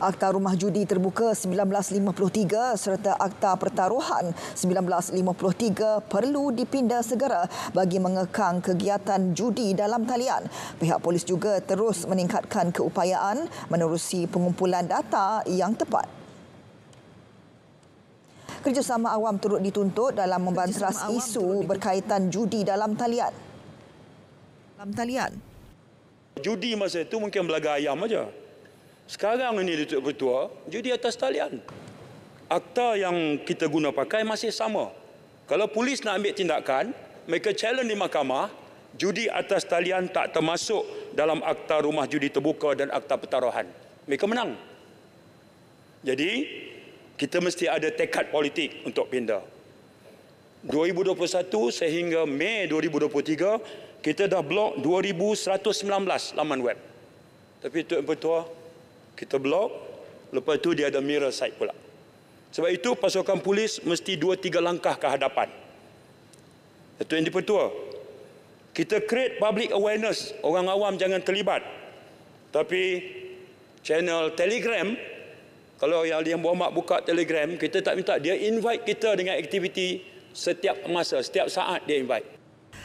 Akta Rumah Judi Terbuka 1953 serta Akta Pertaruhan 1953 perlu dipinda segera bagi mengekang kegiatan judi dalam talian. Pihak polis juga terus meningkatkan keupayaan menerusi pengumpulan data yang tepat. Kerjasama awam turut dituntut dalam membantras isu berkaitan judi dalam talian. Dalam talian. Judi masa itu mungkin belaga ayam aja. Sekarang ini Datuk Pertua judi atas talian. Akta yang kita guna pakai masih sama. Kalau polis nak ambil tindakan, mereka challenge di mahkamah, judi atas talian tak termasuk dalam akta rumah judi terbuka dan akta pertaruhan. Mereka menang. Jadi, kita mesti ada tekad politik untuk pindah. 2021 sehingga Mei 2023, kita dah blok 2119 laman web. Tapi Tuan Pertua, kita blok lepas tu dia ada mirror side pula sebab itu pasukan polis mesti dua tiga langkah ke hadapan itu yang dipertua kita create public awareness orang awam jangan terlibat tapi channel telegram kalau yang dia mak buka telegram kita tak minta dia invite kita dengan aktiviti setiap masa setiap saat dia invite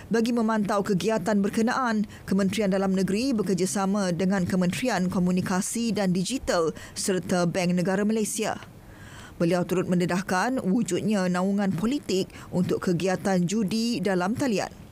bagi memantau kegiatan berkenaan, Kementerian Dalam Negeri bekerjasama dengan Kementerian Komunikasi dan Digital serta Bank Negara Malaysia. Beliau turut mendedahkan wujudnya naungan politik untuk kegiatan judi dalam talian.